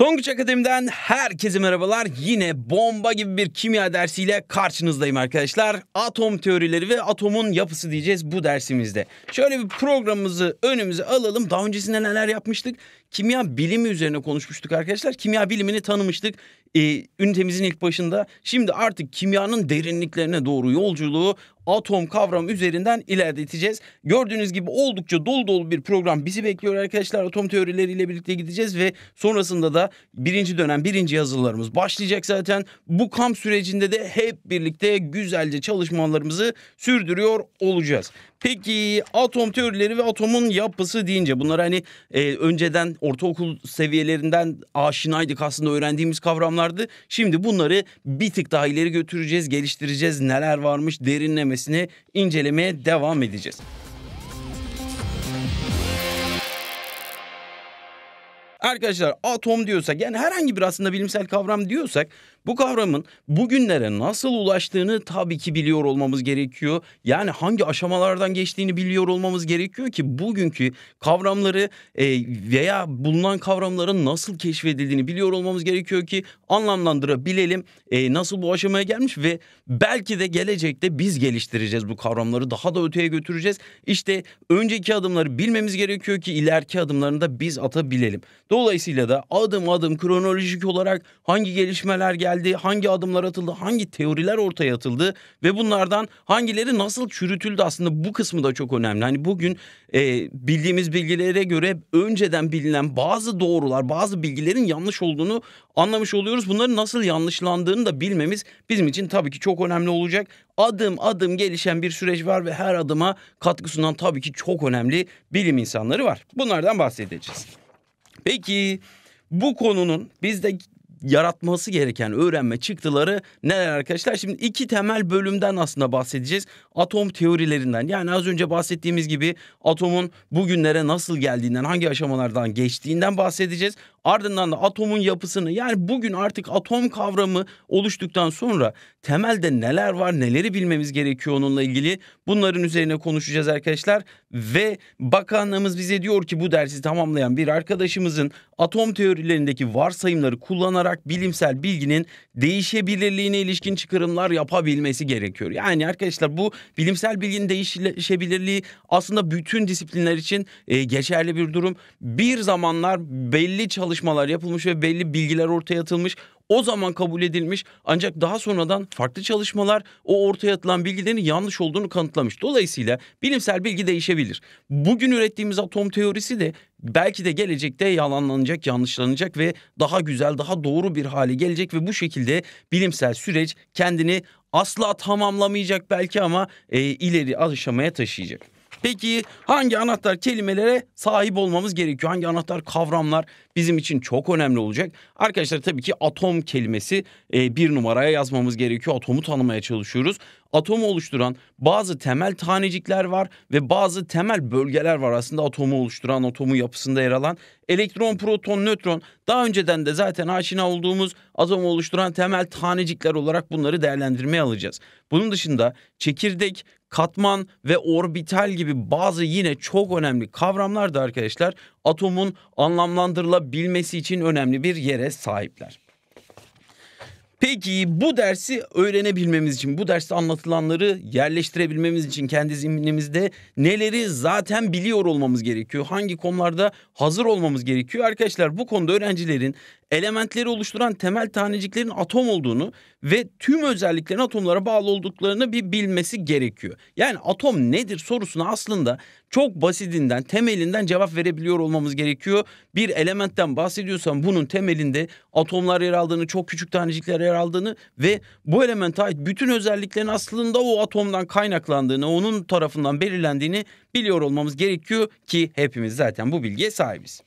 Tonguç Akademi'den herkese merhabalar. Yine bomba gibi bir kimya dersiyle karşınızdayım arkadaşlar. Atom teorileri ve atomun yapısı diyeceğiz bu dersimizde. Şöyle bir programımızı önümüze alalım. Daha öncesinde neler yapmıştık? kimya bilimi üzerine konuşmuştuk arkadaşlar. Kimya bilimini tanımıştık e, ünitemizin ilk başında. Şimdi artık kimyanın derinliklerine doğru yolculuğu atom kavramı üzerinden ilerleteceğiz. Gördüğünüz gibi oldukça dolu dolu bir program bizi bekliyor arkadaşlar. Atom teorileriyle birlikte gideceğiz ve sonrasında da birinci dönem birinci yazılarımız başlayacak zaten. Bu kamp sürecinde de hep birlikte güzelce çalışmalarımızı sürdürüyor olacağız. Peki atom teorileri ve atomun yapısı deyince bunlar hani e, önceden ortaokul seviyelerinden aşinaydık aslında öğrendiğimiz kavramlardı. Şimdi bunları bir tık daha ileri götüreceğiz, geliştireceğiz. Neler varmış derinlemesine incelemeye devam edeceğiz. Arkadaşlar atom diyorsak yani herhangi bir aslında bilimsel kavram diyorsak bu kavramın bugünlere nasıl ulaştığını tabii ki biliyor olmamız gerekiyor. Yani hangi aşamalardan geçtiğini biliyor olmamız gerekiyor ki bugünkü kavramları e, veya bulunan kavramların nasıl keşfedildiğini biliyor olmamız gerekiyor ki anlamlandırabilelim. E, nasıl bu aşamaya gelmiş ve belki de gelecekte biz geliştireceğiz bu kavramları daha da öteye götüreceğiz. İşte önceki adımları bilmemiz gerekiyor ki ileriki adımlarını da biz atabilelim. Dolayısıyla da adım adım kronolojik olarak hangi gelişmeler geldi, hangi adımlar atıldı, hangi teoriler ortaya atıldı ve bunlardan hangileri nasıl çürütüldü aslında bu kısmı da çok önemli. Hani bugün e, bildiğimiz bilgilere göre önceden bilinen bazı doğrular, bazı bilgilerin yanlış olduğunu anlamış oluyoruz. Bunların nasıl yanlışlandığını da bilmemiz bizim için tabii ki çok önemli olacak. Adım adım gelişen bir süreç var ve her adıma katkısından tabii ki çok önemli bilim insanları var. Bunlardan bahsedeceğiz. Peki bu konunun bizde yaratması gereken öğrenme çıktıları neler arkadaşlar? Şimdi iki temel bölümden aslında bahsedeceğiz. Atom teorilerinden yani az önce bahsettiğimiz gibi atomun bugünlere nasıl geldiğinden, hangi aşamalardan geçtiğinden bahsedeceğiz. Ardından da atomun yapısını yani bugün artık atom kavramı oluştuktan sonra temelde neler var, neleri bilmemiz gerekiyor onunla ilgili bunların üzerine konuşacağız arkadaşlar. Ve bakanlığımız bize diyor ki bu dersi tamamlayan bir arkadaşımızın atom teorilerindeki varsayımları kullanarak olarak bilimsel bilginin değişebilirliğine ilişkin çıkarımlar yapabilmesi gerekiyor. Yani arkadaşlar bu bilimsel bilginin değişebilirliği aslında bütün disiplinler için e, geçerli bir durum. Bir zamanlar belli çalışmalar yapılmış ve belli bilgiler ortaya atılmış o zaman kabul edilmiş ancak daha sonradan farklı çalışmalar o ortaya atılan bilgilerin yanlış olduğunu kanıtlamış. Dolayısıyla bilimsel bilgi değişebilir. Bugün ürettiğimiz atom teorisi de belki de gelecekte yalanlanacak, yanlışlanacak ve daha güzel, daha doğru bir hale gelecek ve bu şekilde bilimsel süreç kendini asla tamamlamayacak belki ama e, ileri aşamaya taşıyacak. Peki hangi anahtar kelimelere sahip olmamız gerekiyor? Hangi anahtar kavramlar bizim için çok önemli olacak? Arkadaşlar tabii ki atom kelimesi e, bir numaraya yazmamız gerekiyor. Atomu tanımaya çalışıyoruz. Atomu oluşturan bazı temel tanecikler var ve bazı temel bölgeler var aslında atomu oluşturan, atomu yapısında yer alan. Elektron, proton, nötron daha önceden de zaten aşina olduğumuz atomu oluşturan temel tanecikler olarak bunları değerlendirmeye alacağız. Bunun dışında çekirdek, katman ve orbital gibi bazı yine çok önemli kavramlar da arkadaşlar atomun anlamlandırılabilmesi için önemli bir yere sahipler. Peki bu dersi öğrenebilmemiz için, bu derste anlatılanları yerleştirebilmemiz için kendi zihnimizde neleri zaten biliyor olmamız gerekiyor? Hangi konularda hazır olmamız gerekiyor? Arkadaşlar bu konuda öğrencilerin elementleri oluşturan temel taneciklerin atom olduğunu ve tüm özelliklerin atomlara bağlı olduklarını bir bilmesi gerekiyor. Yani atom nedir sorusuna aslında çok basitinden, temelinden cevap verebiliyor olmamız gerekiyor. Bir elementten bahsediyorsam bunun temelinde atomlar yer aldığını, çok küçük tanecikler yer aldığını ve bu elemente ait bütün özelliklerin aslında o atomdan kaynaklandığını, onun tarafından belirlendiğini biliyor olmamız gerekiyor ki hepimiz zaten bu bilgiye sahibiz.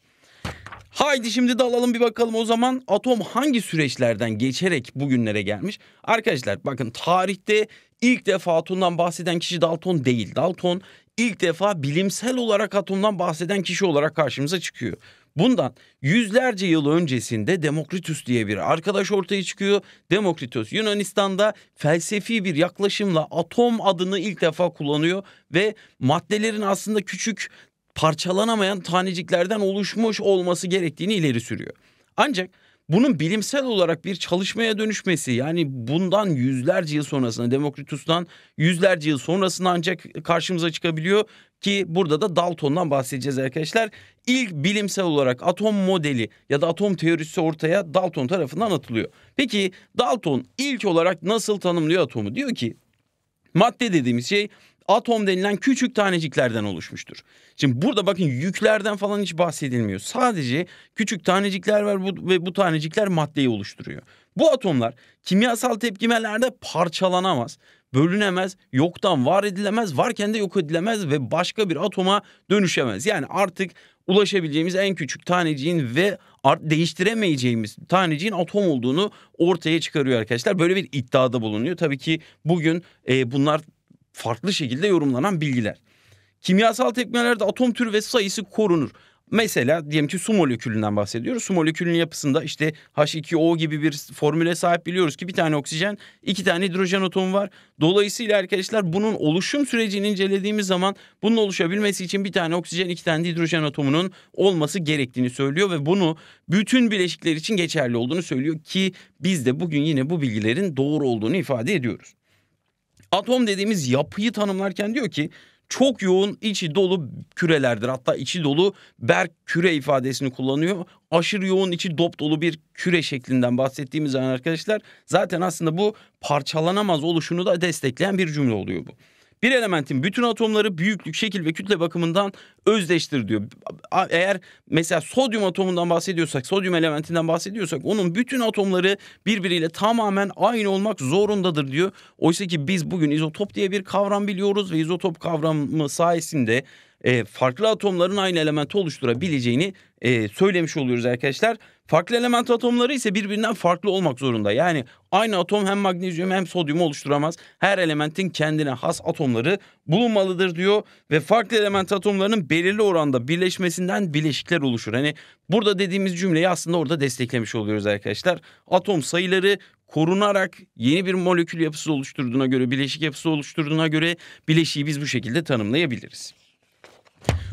Haydi şimdi dalalım bir bakalım o zaman atom hangi süreçlerden geçerek bugünlere gelmiş? Arkadaşlar bakın tarihte ilk defa atomdan bahseden kişi Dalton değil. Dalton ilk defa bilimsel olarak atomdan bahseden kişi olarak karşımıza çıkıyor. Bundan yüzlerce yıl öncesinde Demokritus diye bir arkadaş ortaya çıkıyor. Demokritus Yunanistan'da felsefi bir yaklaşımla atom adını ilk defa kullanıyor ve maddelerin aslında küçük parçalanamayan taneciklerden oluşmuş olması gerektiğini ileri sürüyor. Ancak bunun bilimsel olarak bir çalışmaya dönüşmesi yani bundan yüzlerce yıl sonrasında Demokritus'tan yüzlerce yıl sonrasında ancak karşımıza çıkabiliyor ki burada da Dalton'dan bahsedeceğiz arkadaşlar. İlk bilimsel olarak atom modeli ya da atom teorisi ortaya Dalton tarafından atılıyor. Peki Dalton ilk olarak nasıl tanımlıyor atomu? Diyor ki madde dediğimiz şey atom denilen küçük taneciklerden oluşmuştur. Şimdi burada bakın yüklerden falan hiç bahsedilmiyor. Sadece küçük tanecikler var bu, ve bu tanecikler maddeyi oluşturuyor. Bu atomlar kimyasal tepkimelerde parçalanamaz, bölünemez, yoktan var edilemez, varken de yok edilemez ve başka bir atoma dönüşemez. Yani artık ulaşabileceğimiz en küçük taneciğin ve değiştiremeyeceğimiz taneciğin atom olduğunu ortaya çıkarıyor arkadaşlar. Böyle bir iddiada bulunuyor. Tabii ki bugün e, bunlar farklı şekilde yorumlanan bilgiler. Kimyasal tekmelerde atom türü ve sayısı korunur. Mesela diyelim ki su molekülünden bahsediyoruz. Su molekülünün yapısında işte H2O gibi bir formüle sahip biliyoruz ki bir tane oksijen, iki tane hidrojen atomu var. Dolayısıyla arkadaşlar bunun oluşum sürecini incelediğimiz zaman bunun oluşabilmesi için bir tane oksijen, iki tane hidrojen atomunun olması gerektiğini söylüyor ve bunu bütün bileşikler için geçerli olduğunu söylüyor ki biz de bugün yine bu bilgilerin doğru olduğunu ifade ediyoruz. Atom dediğimiz yapıyı tanımlarken diyor ki çok yoğun içi dolu kürelerdir. Hatta içi dolu berk küre ifadesini kullanıyor. Aşırı yoğun içi dop dolu bir küre şeklinden bahsettiğimiz zaman arkadaşlar zaten aslında bu parçalanamaz oluşunu da destekleyen bir cümle oluyor bu. Bir elementin bütün atomları büyüklük, şekil ve kütle bakımından özdeştir diyor. Eğer mesela sodyum atomundan bahsediyorsak, sodyum elementinden bahsediyorsak onun bütün atomları birbiriyle tamamen aynı olmak zorundadır diyor. Oysa ki biz bugün izotop diye bir kavram biliyoruz ve izotop kavramı sayesinde e, farklı atomların aynı elementi oluşturabileceğini e, söylemiş oluyoruz arkadaşlar. Farklı element atomları ise birbirinden farklı olmak zorunda. Yani aynı atom hem magnezyum hem sodyumu oluşturamaz. Her elementin kendine has atomları bulunmalıdır diyor ve farklı element atomlarının belirli oranda birleşmesinden bileşikler oluşur. Hani burada dediğimiz cümleyi aslında orada desteklemiş oluyoruz arkadaşlar. Atom sayıları korunarak yeni bir molekül yapısı oluşturduğuna göre, bileşik yapısı oluşturduğuna göre bileşiği biz bu şekilde tanımlayabiliriz.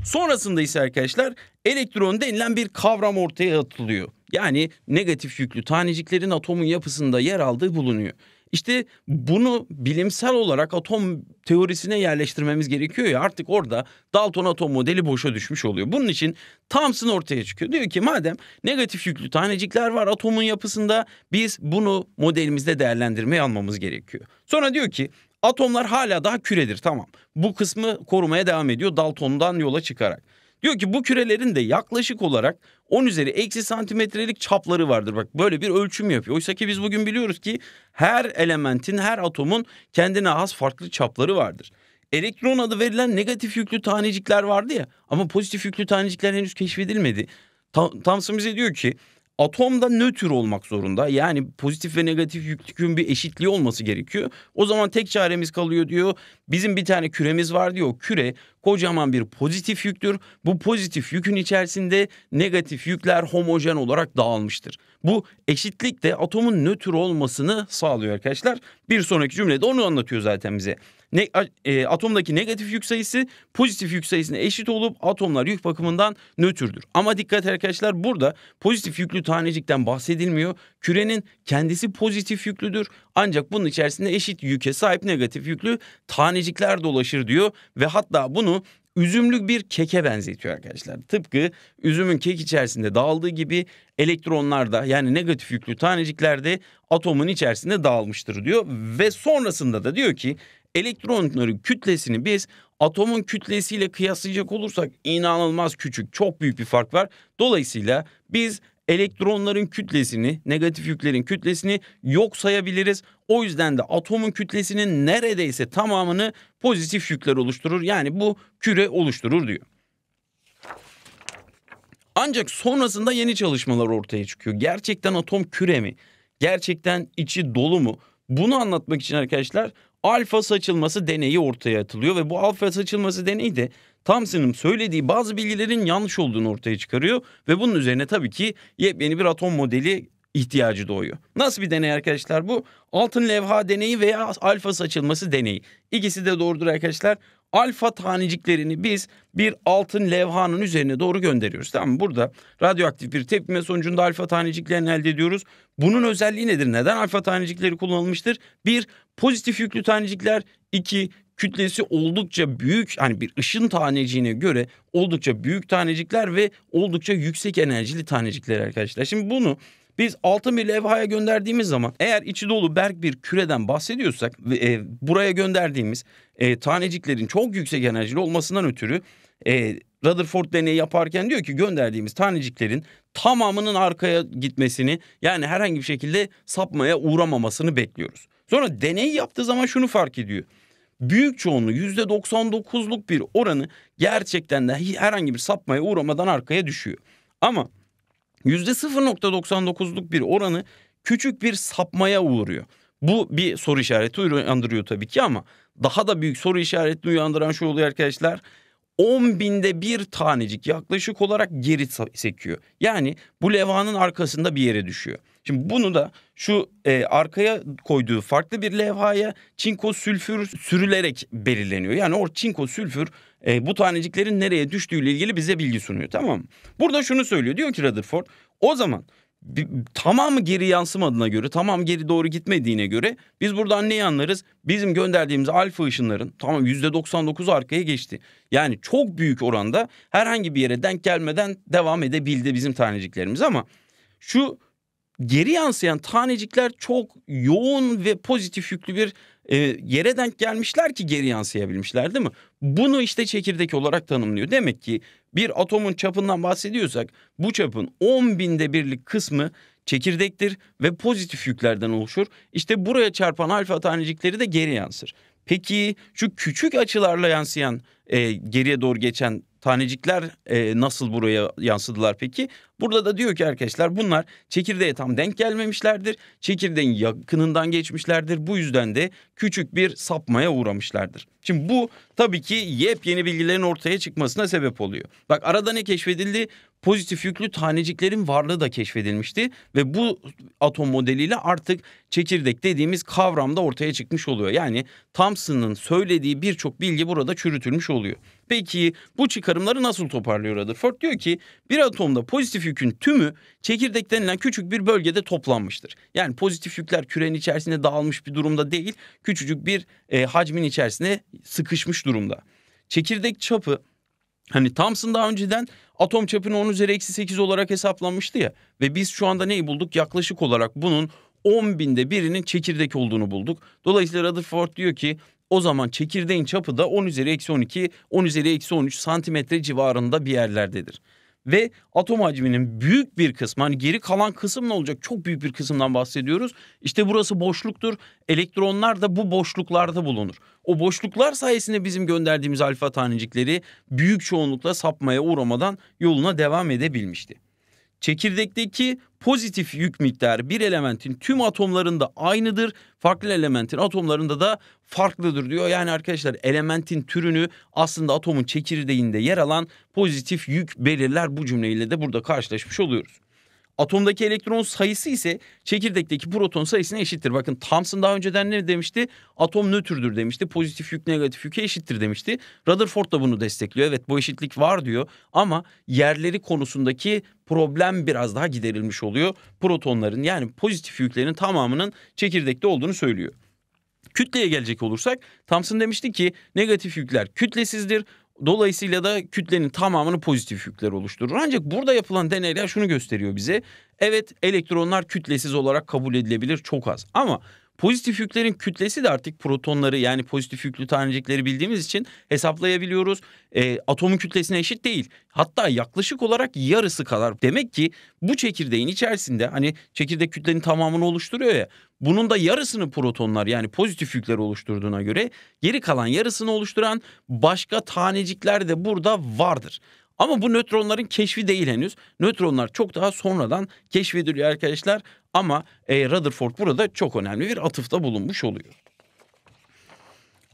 Sonrasında ise arkadaşlar elektron denilen bir kavram ortaya atılıyor. Yani negatif yüklü taneciklerin atomun yapısında yer aldığı bulunuyor. İşte bunu bilimsel olarak atom teorisine yerleştirmemiz gerekiyor ya artık orada Dalton atom modeli boşa düşmüş oluyor. Bunun için Thomson ortaya çıkıyor. Diyor ki madem negatif yüklü tanecikler var atomun yapısında biz bunu modelimizde değerlendirmeye almamız gerekiyor. Sonra diyor ki Atomlar hala daha küredir tamam. Bu kısmı korumaya devam ediyor Dalton'dan yola çıkarak. Diyor ki bu kürelerin de yaklaşık olarak 10 üzeri eksi santimetrelik çapları vardır. Bak böyle bir ölçüm yapıyor. Oysa ki biz bugün biliyoruz ki her elementin, her atomun kendine has farklı çapları vardır. Elektron adı verilen negatif yüklü tanecikler vardı ya ama pozitif yüklü tanecikler henüz keşfedilmedi. Thompson diyor ki Atom da nötr olmak zorunda. Yani pozitif ve negatif yüklükün bir eşitliği olması gerekiyor. O zaman tek çaremiz kalıyor diyor. Bizim bir tane küremiz var diyor. Küre kocaman bir pozitif yüktür. Bu pozitif yükün içerisinde negatif yükler homojen olarak dağılmıştır. Bu eşitlik de atomun nötr olmasını sağlıyor arkadaşlar. Bir sonraki cümlede onu anlatıyor zaten bize. Ne, e, atomdaki negatif yük sayısı pozitif yük sayısına eşit olup atomlar yük bakımından nötrdür. Ama dikkat arkadaşlar burada pozitif yüklü tanecikten bahsedilmiyor. Kürenin kendisi pozitif yüklüdür. Ancak bunun içerisinde eşit yüke sahip negatif yüklü tanecikler dolaşır diyor ve hatta bunu onu üzümlük bir keke benzetiyor arkadaşlar. Tıpkı üzümün kek içerisinde dağıldığı gibi elektronlar da yani negatif yüklü tanecikler de atomun içerisinde dağılmıştır diyor. Ve sonrasında da diyor ki elektronların kütlesini biz atomun kütlesiyle kıyaslayacak olursak inanılmaz küçük çok büyük bir fark var. Dolayısıyla biz elektronların kütlesini, negatif yüklerin kütlesini yok sayabiliriz. O yüzden de atomun kütlesinin neredeyse tamamını pozitif yükler oluşturur. Yani bu küre oluşturur diyor. Ancak sonrasında yeni çalışmalar ortaya çıkıyor. Gerçekten atom küre mi? Gerçekten içi dolu mu? Bunu anlatmak için arkadaşlar alfa saçılması deneyi ortaya atılıyor ve bu alfa saçılması deneyi de Thomson'ın söylediği bazı bilgilerin yanlış olduğunu ortaya çıkarıyor ve bunun üzerine tabii ki yepyeni bir atom modeli ihtiyacı doğuyor. Nasıl bir deney arkadaşlar bu? Altın levha deneyi veya alfa saçılması deneyi. İkisi de doğrudur arkadaşlar. Alfa taneciklerini biz bir altın levhanın üzerine doğru gönderiyoruz. Tamam mı? Burada radyoaktif bir tepkime sonucunda alfa taneciklerini elde ediyoruz. Bunun özelliği nedir? Neden alfa tanecikleri kullanılmıştır? Bir, pozitif yüklü tanecikler. iki kütlesi oldukça büyük hani bir ışın taneciğine göre oldukça büyük tanecikler ve oldukça yüksek enerjili tanecikler arkadaşlar. Şimdi bunu biz altın bir levhaya gönderdiğimiz zaman eğer içi dolu berk bir küreden bahsediyorsak e, buraya gönderdiğimiz e, taneciklerin çok yüksek enerjili olmasından ötürü e, Rutherford deneyi yaparken diyor ki gönderdiğimiz taneciklerin tamamının arkaya gitmesini yani herhangi bir şekilde sapmaya uğramamasını bekliyoruz. Sonra deney yaptığı zaman şunu fark ediyor. Büyük çoğunluğu %99'luk bir oranı gerçekten de herhangi bir sapmaya uğramadan arkaya düşüyor. Ama %0.99'luk bir oranı küçük bir sapmaya uğruyor. Bu bir soru işareti uyandırıyor tabii ki ama daha da büyük soru işareti uyandıran şu oluyor arkadaşlar. 10 binde bir tanecik yaklaşık olarak geri sekiyor. Yani bu levhanın arkasında bir yere düşüyor. Şimdi bunu da şu e, arkaya koyduğu farklı bir levhaya çinko sülfür sürülerek belirleniyor. Yani o çinko sülfür e, bu taneciklerin nereye düştüğüyle ilgili bize bilgi sunuyor tamam mı? Burada şunu söylüyor diyor ki Rutherford o zaman bir, tamamı geri yansımadığına göre tamam geri doğru gitmediğine göre biz buradan neyi anlarız? Bizim gönderdiğimiz alfa ışınların tamam %99 arkaya geçti. Yani çok büyük oranda herhangi bir yere denk gelmeden devam edebildi bizim taneciklerimiz ama şu geri yansıyan tanecikler çok yoğun ve pozitif yüklü bir e, yere denk gelmişler ki geri yansıyabilmişler değil mi? Bunu işte çekirdek olarak tanımlıyor. Demek ki bir atomun çapından bahsediyorsak bu çapın 10 binde birlik kısmı çekirdektir ve pozitif yüklerden oluşur. İşte buraya çarpan alfa tanecikleri de geri yansır. Peki şu küçük açılarla yansıyan e, geriye doğru geçen tanecikler e, nasıl buraya yansıdılar peki? Burada da diyor ki arkadaşlar bunlar çekirdeğe tam denk gelmemişlerdir. Çekirdeğin yakınından geçmişlerdir. Bu yüzden de küçük bir sapmaya uğramışlardır. Şimdi bu tabii ki yepyeni bilgilerin ortaya çıkmasına sebep oluyor. Bak arada ne keşfedildi? pozitif yüklü taneciklerin varlığı da keşfedilmişti ve bu atom modeliyle artık çekirdek dediğimiz kavram da ortaya çıkmış oluyor. Yani Thomson'ın söylediği birçok bilgi burada çürütülmüş oluyor. Peki bu çıkarımları nasıl toparlıyor Rutherford? Diyor ki bir atomda pozitif yükün tümü çekirdek denilen küçük bir bölgede toplanmıştır. Yani pozitif yükler kürenin içerisinde dağılmış bir durumda değil, küçücük bir e, hacmin içerisine sıkışmış durumda. Çekirdek çapı Hani Thomson daha önceden atom çapını 10 üzeri eksi 8 olarak hesaplanmıştı ya. Ve biz şu anda neyi bulduk? Yaklaşık olarak bunun 10 binde birinin çekirdek olduğunu bulduk. Dolayısıyla Rutherford diyor ki o zaman çekirdeğin çapı da 10 üzeri eksi 12, 10 üzeri eksi 13 santimetre civarında bir yerlerdedir ve atom hacminin büyük bir kısmı hani geri kalan kısım ne olacak? Çok büyük bir kısımdan bahsediyoruz. İşte burası boşluktur. Elektronlar da bu boşluklarda bulunur. O boşluklar sayesinde bizim gönderdiğimiz alfa tanecikleri büyük çoğunlukla sapmaya uğramadan yoluna devam edebilmişti. Çekirdekteki Pozitif yük miktarı bir elementin tüm atomlarında aynıdır. Farklı elementin atomlarında da farklıdır diyor. Yani arkadaşlar elementin türünü aslında atomun çekirdeğinde yer alan pozitif yük belirler bu cümleyle de burada karşılaşmış oluyoruz. Atomdaki elektron sayısı ise çekirdekteki proton sayısına eşittir. Bakın Thomson daha önceden ne demişti? Atom nötrdür demişti. Pozitif yük negatif yüke eşittir demişti. Rutherford da bunu destekliyor. Evet bu eşitlik var diyor ama yerleri konusundaki problem biraz daha giderilmiş oluyor. Protonların yani pozitif yüklerin tamamının çekirdekte olduğunu söylüyor. Kütleye gelecek olursak Thomson demişti ki negatif yükler kütlesizdir. Dolayısıyla da kütlenin tamamını pozitif yükler oluşturur. Ancak burada yapılan deneyler şunu gösteriyor bize. Evet elektronlar kütlesiz olarak kabul edilebilir çok az. Ama Pozitif yüklerin kütlesi de artık protonları yani pozitif yüklü tanecikleri bildiğimiz için hesaplayabiliyoruz. E, atomun kütlesine eşit değil. Hatta yaklaşık olarak yarısı kadar. Demek ki bu çekirdeğin içerisinde hani çekirdek kütlenin tamamını oluşturuyor ya. Bunun da yarısını protonlar yani pozitif yükler oluşturduğuna göre geri kalan yarısını oluşturan başka tanecikler de burada vardır. Ama bu nötronların keşfi değil henüz. Nötronlar çok daha sonradan keşfediliyor arkadaşlar. Ama e, Rutherford burada çok önemli bir atıfta bulunmuş oluyor.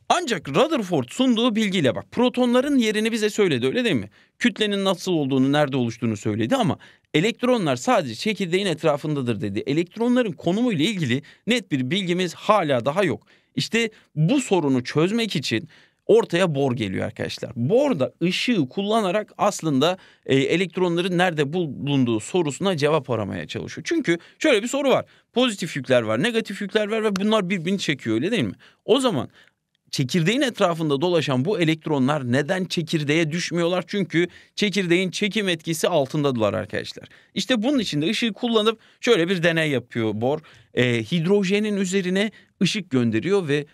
Ancak Rutherford sunduğu bilgiyle bak protonların yerini bize söyledi öyle değil mi? Kütlenin nasıl olduğunu nerede oluştuğunu söyledi ama elektronlar sadece çekirdeğin etrafındadır dedi. Elektronların konumu ile ilgili net bir bilgimiz hala daha yok. İşte bu sorunu çözmek için ortaya bor geliyor arkadaşlar. Bor da ışığı kullanarak aslında e, elektronların nerede bulunduğu sorusuna cevap aramaya çalışıyor. Çünkü şöyle bir soru var. Pozitif yükler var, negatif yükler var ve bunlar birbirini çekiyor öyle değil mi? O zaman çekirdeğin etrafında dolaşan bu elektronlar neden çekirdeğe düşmüyorlar? Çünkü çekirdeğin çekim etkisi altındadılar arkadaşlar. İşte bunun için de ışığı kullanıp şöyle bir deney yapıyor bor. Ee, hidrojenin üzerine ışık gönderiyor ve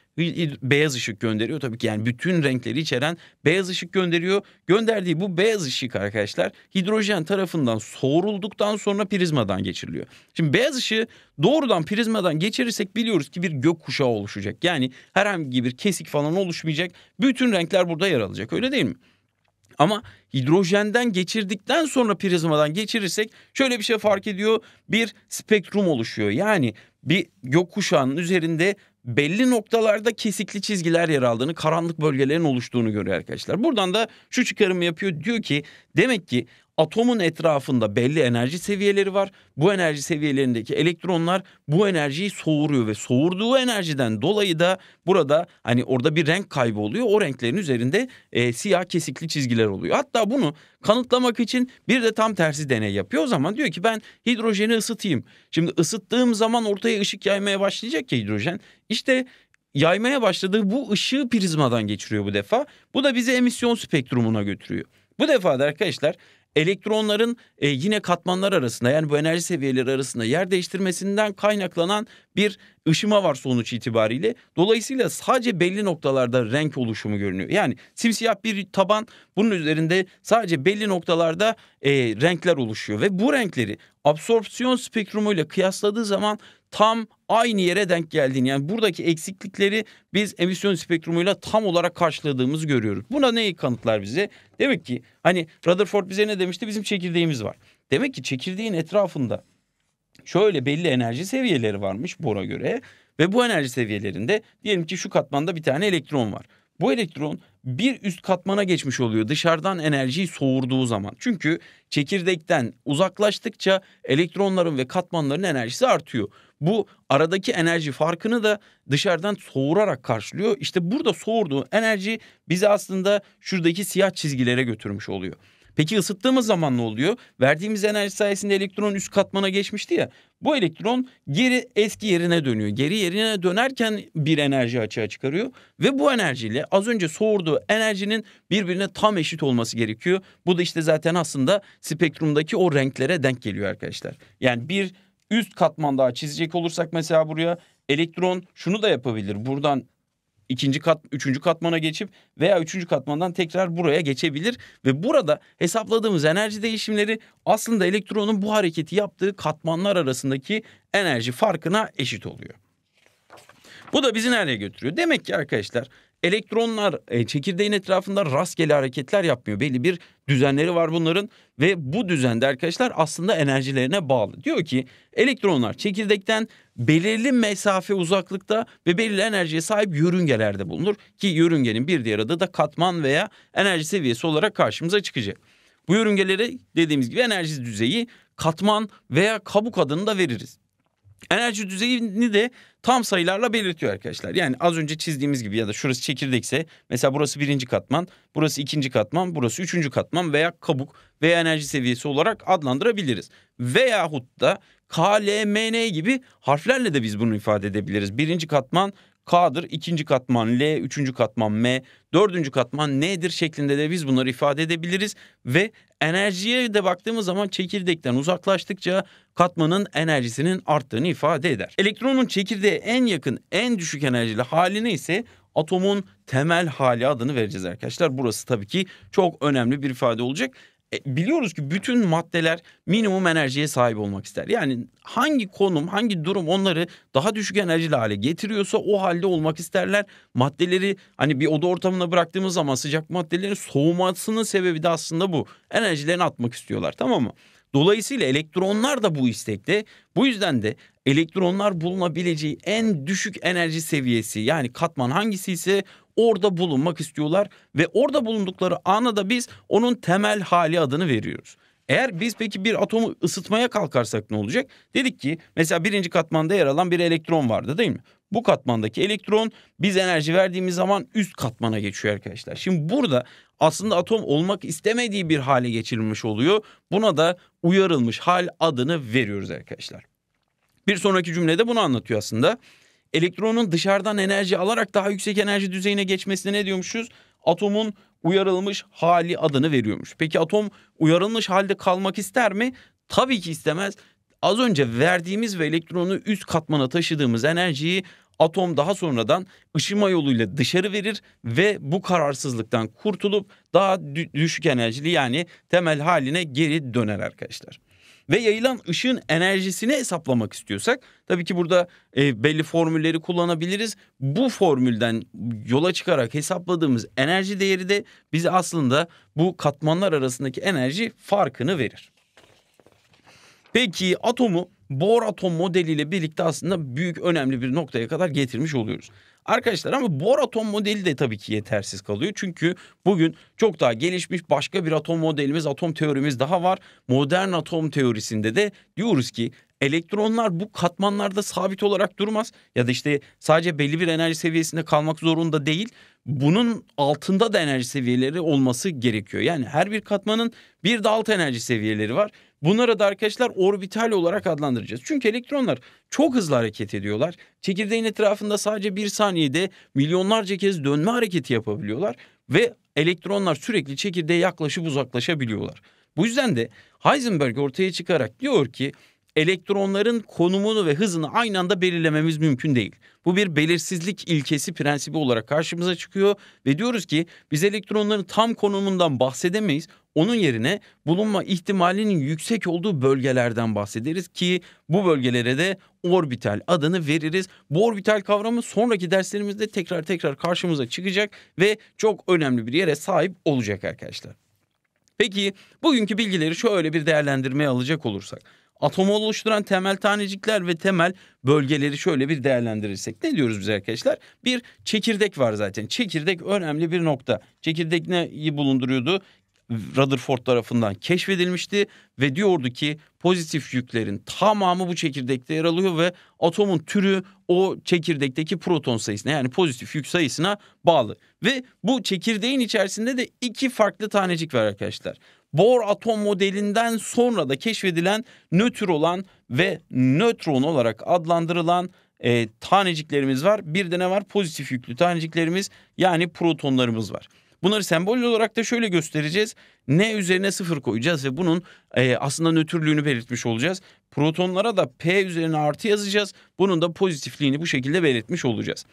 beyaz ışık gönderiyor tabii ki yani bütün renkleri içeren beyaz ışık gönderiyor. Gönderdiği bu beyaz ışık arkadaşlar hidrojen tarafından soğurulduktan sonra prizmadan geçiriliyor. Şimdi beyaz ışığı doğrudan prizmadan geçirirsek biliyoruz ki bir gök kuşağı oluşacak. Yani herhangi bir kesik falan oluşmayacak. Bütün renkler burada yer alacak öyle değil mi? Ama hidrojenden geçirdikten sonra prizmadan geçirirsek şöyle bir şey fark ediyor. Bir spektrum oluşuyor. Yani bir gökkuşağının üzerinde belli noktalarda kesikli çizgiler yer aldığını, karanlık bölgelerin oluştuğunu görüyor arkadaşlar. Buradan da şu çıkarımı yapıyor. Diyor ki demek ki Atomun etrafında belli enerji seviyeleri var. Bu enerji seviyelerindeki elektronlar bu enerjiyi soğuruyor ve soğurduğu enerjiden dolayı da burada hani orada bir renk kaybı oluyor. O renklerin üzerinde e, siyah kesikli çizgiler oluyor. Hatta bunu kanıtlamak için bir de tam tersi deney yapıyor. O zaman diyor ki ben hidrojeni ısıtayım. Şimdi ısıttığım zaman ortaya ışık yaymaya başlayacak ya hidrojen. İşte yaymaya başladığı bu ışığı prizmadan geçiriyor bu defa. Bu da bizi emisyon spektrumuna götürüyor. Bu defa da arkadaşlar elektronların e, yine katmanlar arasında yani bu enerji seviyeleri arasında yer değiştirmesinden kaynaklanan bir ışıma var sonuç itibariyle. Dolayısıyla sadece belli noktalarda renk oluşumu görünüyor. Yani simsiyah bir taban bunun üzerinde sadece belli noktalarda e, renkler oluşuyor ve bu renkleri absorpsiyon spektrumuyla kıyasladığı zaman tam aynı yere denk geldiğini yani buradaki eksiklikleri biz emisyon spektrumuyla tam olarak karşıladığımızı görüyoruz. Buna neyi kanıtlar bize? Demek ki hani Rutherford bize ne demişti? Bizim çekirdeğimiz var. Demek ki çekirdeğin etrafında şöyle belli enerji seviyeleri varmış Bor'a göre ve bu enerji seviyelerinde diyelim ki şu katmanda bir tane elektron var. Bu elektron bir üst katmana geçmiş oluyor dışarıdan enerjiyi soğurduğu zaman. Çünkü çekirdekten uzaklaştıkça elektronların ve katmanların enerjisi artıyor bu aradaki enerji farkını da dışarıdan soğurarak karşılıyor. İşte burada soğurduğu enerji bizi aslında şuradaki siyah çizgilere götürmüş oluyor. Peki ısıttığımız zaman ne oluyor? Verdiğimiz enerji sayesinde elektron üst katmana geçmişti ya. Bu elektron geri eski yerine dönüyor. Geri yerine dönerken bir enerji açığa çıkarıyor ve bu enerjiyle az önce soğurduğu enerjinin birbirine tam eşit olması gerekiyor. Bu da işte zaten aslında spektrumdaki o renklere denk geliyor arkadaşlar. Yani bir üst katman daha çizecek olursak mesela buraya elektron şunu da yapabilir. Buradan ikinci kat, üçüncü katmana geçip veya üçüncü katmandan tekrar buraya geçebilir. Ve burada hesapladığımız enerji değişimleri aslında elektronun bu hareketi yaptığı katmanlar arasındaki enerji farkına eşit oluyor. Bu da bizi nereye götürüyor? Demek ki arkadaşlar elektronlar e, çekirdeğin etrafında rastgele hareketler yapmıyor. Belli bir düzenleri var bunların ve bu düzende arkadaşlar aslında enerjilerine bağlı. Diyor ki elektronlar çekirdekten belirli mesafe uzaklıkta ve belirli enerjiye sahip yörüngelerde bulunur ki yörüngenin bir diğer adı da katman veya enerji seviyesi olarak karşımıza çıkacak. Bu yörüngelere dediğimiz gibi enerji düzeyi katman veya kabuk adını da veririz. Enerji düzeyini de tam sayılarla belirtiyor arkadaşlar. Yani az önce çizdiğimiz gibi ya da şurası çekirdekse mesela burası birinci katman, burası ikinci katman, burası üçüncü katman veya kabuk veya enerji seviyesi olarak adlandırabiliriz. Veyahut da KLMN gibi harflerle de biz bunu ifade edebiliriz. Birinci katman K'dır. ikinci katman L, üçüncü katman M, dördüncü katman N'dir şeklinde de biz bunları ifade edebiliriz. Ve enerjiye de baktığımız zaman çekirdekten uzaklaştıkça katmanın enerjisinin arttığını ifade eder. Elektronun çekirdeğe en yakın en düşük enerjili haline ise atomun temel hali adını vereceğiz arkadaşlar. Burası tabii ki çok önemli bir ifade olacak. E, biliyoruz ki bütün maddeler minimum enerjiye sahip olmak ister. Yani hangi konum, hangi durum onları daha düşük enerjili hale getiriyorsa o halde olmak isterler. Maddeleri hani bir oda ortamına bıraktığımız zaman sıcak maddelerin soğumasının sebebi de aslında bu. Enerjilerini atmak istiyorlar tamam mı? Dolayısıyla elektronlar da bu istekte. Bu yüzden de elektronlar bulunabileceği en düşük enerji seviyesi yani katman hangisi ise orada bulunmak istiyorlar ve orada bulundukları ana da biz onun temel hali adını veriyoruz. Eğer biz peki bir atomu ısıtmaya kalkarsak ne olacak? Dedik ki mesela birinci katmanda yer alan bir elektron vardı değil mi? Bu katmandaki elektron biz enerji verdiğimiz zaman üst katmana geçiyor arkadaşlar. Şimdi burada aslında atom olmak istemediği bir hale geçirilmiş oluyor. Buna da uyarılmış hal adını veriyoruz arkadaşlar. Bir sonraki cümlede bunu anlatıyor aslında elektronun dışarıdan enerji alarak daha yüksek enerji düzeyine geçmesine ne diyormuşuz? Atomun uyarılmış hali adını veriyormuş. Peki atom uyarılmış halde kalmak ister mi? Tabii ki istemez. Az önce verdiğimiz ve elektronu üst katmana taşıdığımız enerjiyi atom daha sonradan ışıma yoluyla dışarı verir ve bu kararsızlıktan kurtulup daha düşük enerjili yani temel haline geri döner arkadaşlar ve yayılan ışığın enerjisini hesaplamak istiyorsak tabii ki burada e, belli formülleri kullanabiliriz. Bu formülden yola çıkarak hesapladığımız enerji değeri de bize aslında bu katmanlar arasındaki enerji farkını verir. Peki atomu Bohr atom modeliyle birlikte aslında büyük önemli bir noktaya kadar getirmiş oluyoruz. Arkadaşlar ama bu atom modeli de tabii ki yetersiz kalıyor. Çünkü bugün çok daha gelişmiş başka bir atom modelimiz, atom teorimiz daha var. Modern atom teorisinde de diyoruz ki elektronlar bu katmanlarda sabit olarak durmaz ya da işte sadece belli bir enerji seviyesinde kalmak zorunda değil. Bunun altında da enerji seviyeleri olması gerekiyor. Yani her bir katmanın bir de alt enerji seviyeleri var Bunlara da arkadaşlar orbital olarak adlandıracağız. Çünkü elektronlar çok hızlı hareket ediyorlar. Çekirdeğin etrafında sadece bir saniyede milyonlarca kez dönme hareketi yapabiliyorlar. Ve elektronlar sürekli çekirdeğe yaklaşıp uzaklaşabiliyorlar. Bu yüzden de Heisenberg ortaya çıkarak diyor ki elektronların konumunu ve hızını aynı anda belirlememiz mümkün değil. Bu bir belirsizlik ilkesi prensibi olarak karşımıza çıkıyor ve diyoruz ki biz elektronların tam konumundan bahsedemeyiz. Onun yerine bulunma ihtimalinin yüksek olduğu bölgelerden bahsederiz ki bu bölgelere de orbital adını veririz. Bu orbital kavramı sonraki derslerimizde tekrar tekrar karşımıza çıkacak ve çok önemli bir yere sahip olacak arkadaşlar. Peki bugünkü bilgileri şöyle bir değerlendirmeye alacak olursak. Atomu oluşturan temel tanecikler ve temel bölgeleri şöyle bir değerlendirirsek ne diyoruz biz arkadaşlar? Bir çekirdek var zaten. Çekirdek önemli bir nokta. Çekirdek neyi bulunduruyordu? Rutherford tarafından keşfedilmişti ve diyordu ki pozitif yüklerin tamamı bu çekirdekte yer alıyor ve atomun türü o çekirdekteki proton sayısına yani pozitif yük sayısına bağlı. Ve bu çekirdeğin içerisinde de iki farklı tanecik var arkadaşlar. Bohr atom modelinden sonra da keşfedilen nötr olan ve nötron olarak adlandırılan e, taneciklerimiz var. Bir de ne var? Pozitif yüklü taneciklerimiz yani protonlarımız var. Bunları sembol olarak da şöyle göstereceğiz. N üzerine sıfır koyacağız ve bunun e, aslında nötrlüğünü belirtmiş olacağız. Protonlara da P üzerine artı yazacağız. Bunun da pozitifliğini bu şekilde belirtmiş olacağız.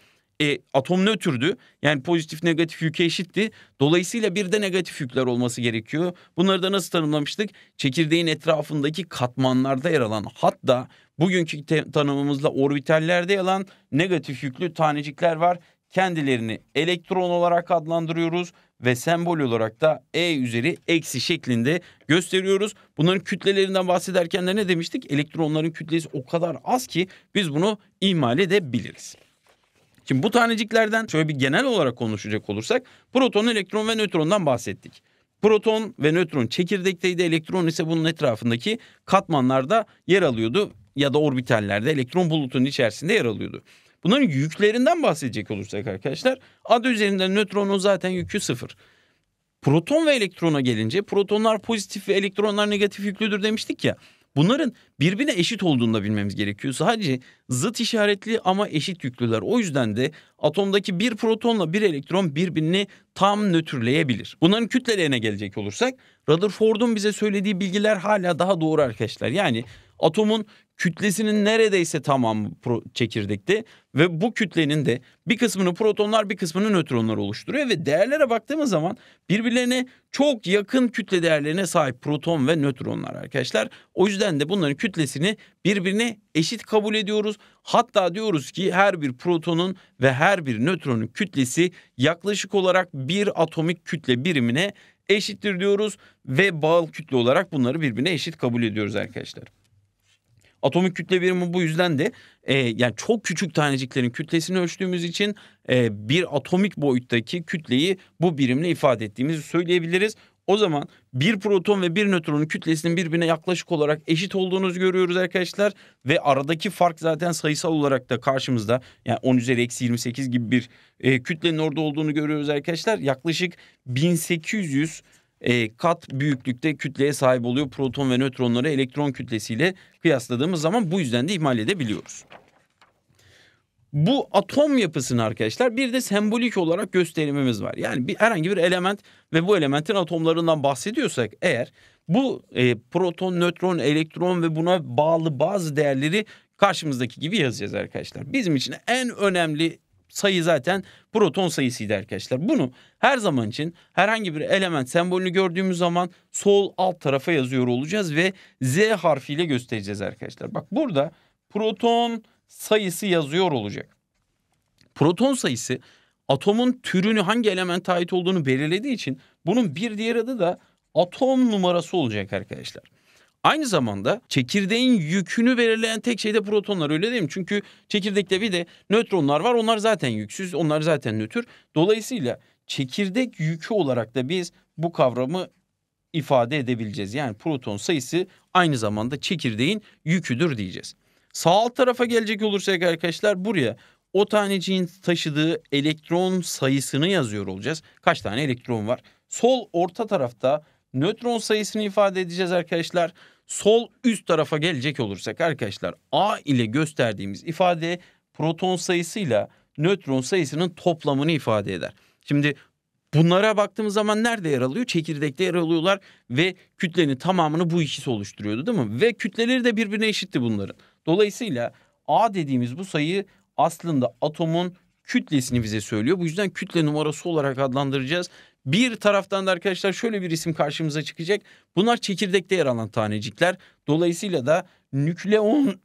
E, atom nötrdü. Yani pozitif negatif yük eşitti. Dolayısıyla bir de negatif yükler olması gerekiyor. Bunları da nasıl tanımlamıştık? Çekirdeğin etrafındaki katmanlarda yer alan hatta bugünkü tanımımızla orbitallerde yer alan negatif yüklü tanecikler var. Kendilerini elektron olarak adlandırıyoruz ve sembol olarak da E üzeri eksi şeklinde gösteriyoruz. Bunların kütlelerinden bahsederken de ne demiştik? Elektronların kütlesi o kadar az ki biz bunu ihmal edebiliriz. Şimdi bu taneciklerden şöyle bir genel olarak konuşacak olursak proton, elektron ve nötrondan bahsettik. Proton ve nötron çekirdekteydi, elektron ise bunun etrafındaki katmanlarda yer alıyordu ya da orbitallerde elektron bulutunun içerisinde yer alıyordu. Bunların yüklerinden bahsedecek olursak arkadaşlar adı üzerinde nötronun zaten yükü sıfır. Proton ve elektrona gelince protonlar pozitif ve elektronlar negatif yüklüdür demiştik ya. Bunların birbirine eşit olduğunu da bilmemiz gerekiyor. Sadece zıt işaretli ama eşit yüklüler. O yüzden de atomdaki bir protonla bir elektron birbirini tam nötrleyebilir. Bunların kütlelerine gelecek olursak Rutherford'un bize söylediği bilgiler hala daha doğru arkadaşlar. Yani atomun kütlesinin neredeyse tamamı çekirdekte ve bu kütlenin de bir kısmını protonlar bir kısmını nötronlar oluşturuyor ve değerlere baktığımız zaman birbirlerine çok yakın kütle değerlerine sahip proton ve nötronlar arkadaşlar. O yüzden de bunların kütlesini birbirine eşit kabul ediyoruz. Hatta diyoruz ki her bir protonun ve her bir nötronun kütlesi yaklaşık olarak bir atomik kütle birimine eşittir diyoruz ve bağıl kütle olarak bunları birbirine eşit kabul ediyoruz arkadaşlar. Atomik kütle birimi bu yüzden de e, yani çok küçük taneciklerin kütlesini ölçtüğümüz için e, bir atomik boyuttaki kütleyi bu birimle ifade ettiğimizi söyleyebiliriz. O zaman bir proton ve bir nötronun kütlesinin birbirine yaklaşık olarak eşit olduğunu görüyoruz arkadaşlar. Ve aradaki fark zaten sayısal olarak da karşımızda yani 10 üzeri eksi 28 gibi bir e, kütlenin orada olduğunu görüyoruz arkadaşlar. Yaklaşık 1800 e, kat büyüklükte kütleye sahip oluyor. Proton ve nötronları elektron kütlesiyle kıyasladığımız zaman bu yüzden de ihmal edebiliyoruz. Bu atom yapısını arkadaşlar bir de sembolik olarak gösterimimiz var. Yani bir herhangi bir element ve bu elementin atomlarından bahsediyorsak eğer bu e, proton, nötron, elektron ve buna bağlı bazı değerleri karşımızdaki gibi yazacağız arkadaşlar. Bizim için en önemli sayı zaten proton sayısıydı arkadaşlar. Bunu her zaman için herhangi bir element sembolünü gördüğümüz zaman sol alt tarafa yazıyor olacağız ve Z harfiyle göstereceğiz arkadaşlar. Bak burada proton sayısı yazıyor olacak. Proton sayısı atomun türünü hangi elemente ait olduğunu belirlediği için bunun bir diğer adı da atom numarası olacak arkadaşlar. Aynı zamanda çekirdeğin yükünü belirleyen tek şey de protonlar öyle değil mi? Çünkü çekirdekte bir de nötronlar var. Onlar zaten yüksüz, onlar zaten nötr. Dolayısıyla çekirdek yükü olarak da biz bu kavramı ifade edebileceğiz. Yani proton sayısı aynı zamanda çekirdeğin yüküdür diyeceğiz. Sağ alt tarafa gelecek olursak arkadaşlar buraya o taneciğin taşıdığı elektron sayısını yazıyor olacağız. Kaç tane elektron var? Sol orta tarafta nötron sayısını ifade edeceğiz arkadaşlar. Sol üst tarafa gelecek olursak arkadaşlar A ile gösterdiğimiz ifade proton sayısıyla nötron sayısının toplamını ifade eder. Şimdi bunlara baktığımız zaman nerede yer alıyor? Çekirdekte yer alıyorlar ve kütlenin tamamını bu ikisi oluşturuyordu değil mi? Ve kütleleri de birbirine eşitti bunların. Dolayısıyla A dediğimiz bu sayı aslında atomun kütlesini bize söylüyor. Bu yüzden kütle numarası olarak adlandıracağız bir taraftan da arkadaşlar şöyle bir isim karşımıza çıkacak. Bunlar çekirdekte yer alan tanecikler. Dolayısıyla da nükleon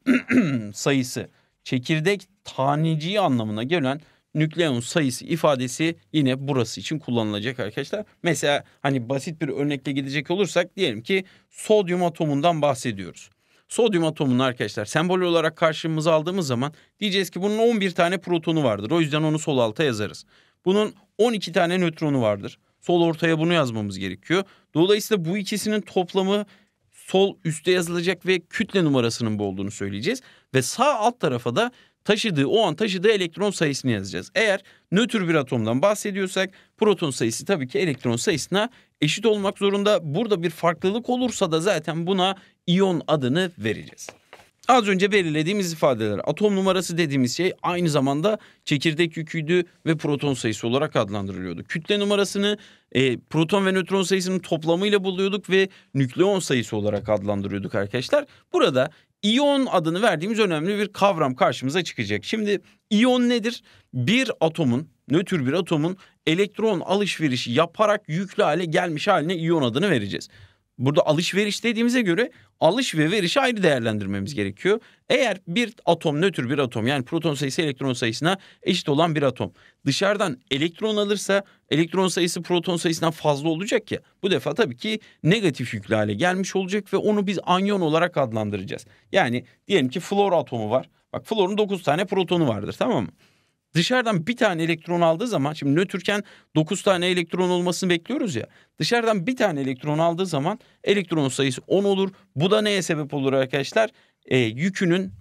sayısı çekirdek taneciği anlamına gelen nükleon sayısı ifadesi yine burası için kullanılacak arkadaşlar. Mesela hani basit bir örnekle gidecek olursak diyelim ki sodyum atomundan bahsediyoruz. Sodyum atomunu arkadaşlar sembol olarak karşımıza aldığımız zaman diyeceğiz ki bunun 11 tane protonu vardır. O yüzden onu sol alta yazarız. Bunun 12 tane nötronu vardır. Sol ortaya bunu yazmamız gerekiyor. Dolayısıyla bu ikisinin toplamı sol üste yazılacak ve kütle numarasının bu olduğunu söyleyeceğiz. Ve sağ alt tarafa da taşıdığı o an taşıdığı elektron sayısını yazacağız. Eğer nötr bir atomdan bahsediyorsak proton sayısı tabii ki elektron sayısına eşit olmak zorunda. Burada bir farklılık olursa da zaten buna iyon adını vereceğiz. Az önce belirlediğimiz ifadeler atom numarası dediğimiz şey aynı zamanda çekirdek yüküydü ve proton sayısı olarak adlandırılıyordu. Kütle numarasını e, proton ve nötron sayısının toplamıyla buluyorduk ve nükleon sayısı olarak adlandırıyorduk arkadaşlar. Burada iyon adını verdiğimiz önemli bir kavram karşımıza çıkacak. Şimdi iyon nedir? Bir atomun nötr bir atomun elektron alışverişi yaparak yüklü hale gelmiş haline iyon adını vereceğiz. Burada alışveriş dediğimize göre alış ve verişi ayrı değerlendirmemiz gerekiyor. Eğer bir atom nötr bir atom yani proton sayısı elektron sayısına eşit olan bir atom dışarıdan elektron alırsa elektron sayısı proton sayısından fazla olacak ya bu defa tabii ki negatif yüklü hale gelmiş olacak ve onu biz anyon olarak adlandıracağız. Yani diyelim ki flor atomu var. Bak florun 9 tane protonu vardır tamam mı? dışarıdan bir tane elektron aldığı zaman şimdi nötrken 9 tane elektron olmasını bekliyoruz ya. Dışarıdan bir tane elektron aldığı zaman elektron sayısı 10 olur. Bu da neye sebep olur arkadaşlar? E, yükünün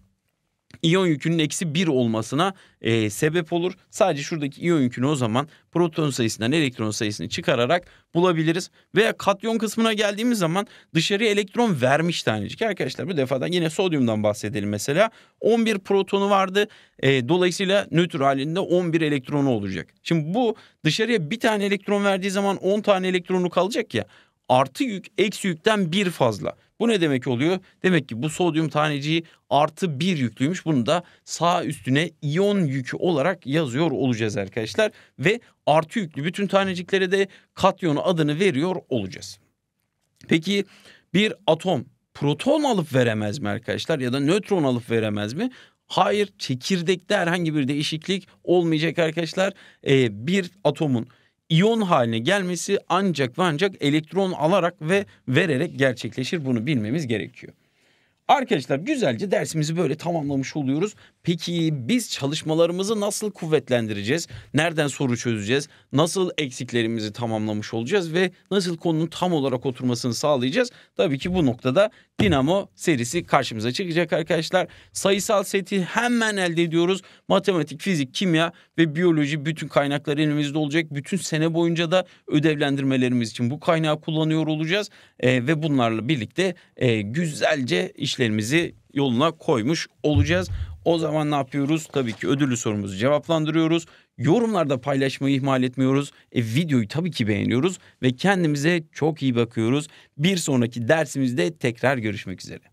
İyon yükünün eksi 1 olmasına e, sebep olur. Sadece şuradaki iyon yükünü o zaman proton sayısından elektron sayısını çıkararak bulabiliriz. Veya katyon kısmına geldiğimiz zaman dışarıya elektron vermiş tanecik. Arkadaşlar bu defadan yine sodyumdan bahsedelim mesela. 11 protonu vardı. E, dolayısıyla nötr halinde 11 elektronu olacak. Şimdi bu dışarıya bir tane elektron verdiği zaman 10 tane elektronu kalacak ya artı yük eksi yükten bir fazla. Bu ne demek oluyor? Demek ki bu sodyum taneciği artı bir yüklüymüş. Bunu da sağ üstüne iyon yükü olarak yazıyor olacağız arkadaşlar. Ve artı yüklü bütün taneciklere de katyonu adını veriyor olacağız. Peki bir atom proton alıp veremez mi arkadaşlar ya da nötron alıp veremez mi? Hayır çekirdekte herhangi bir değişiklik olmayacak arkadaşlar. Ee, bir atomun iyon haline gelmesi ancak ve ancak elektron alarak ve vererek gerçekleşir. Bunu bilmemiz gerekiyor. Arkadaşlar güzelce dersimizi böyle tamamlamış oluyoruz. Peki biz çalışmalarımızı nasıl kuvvetlendireceğiz? Nereden soru çözeceğiz? Nasıl eksiklerimizi tamamlamış olacağız ve nasıl konunun tam olarak oturmasını sağlayacağız? Tabii ki bu noktada Dinamo serisi karşımıza çıkacak arkadaşlar. Sayısal seti hemen elde ediyoruz. Matematik, fizik, kimya ve biyoloji bütün kaynaklar elimizde olacak. Bütün sene boyunca da ödevlendirmelerimiz için bu kaynağı kullanıyor olacağız. E, ve bunlarla birlikte e, güzelce işlerimizi yoluna koymuş olacağız. O zaman ne yapıyoruz? Tabii ki ödüllü sorumuzu cevaplandırıyoruz. Yorumlarda paylaşmayı ihmal etmiyoruz. E, videoyu tabii ki beğeniyoruz ve kendimize çok iyi bakıyoruz. Bir sonraki dersimizde tekrar görüşmek üzere.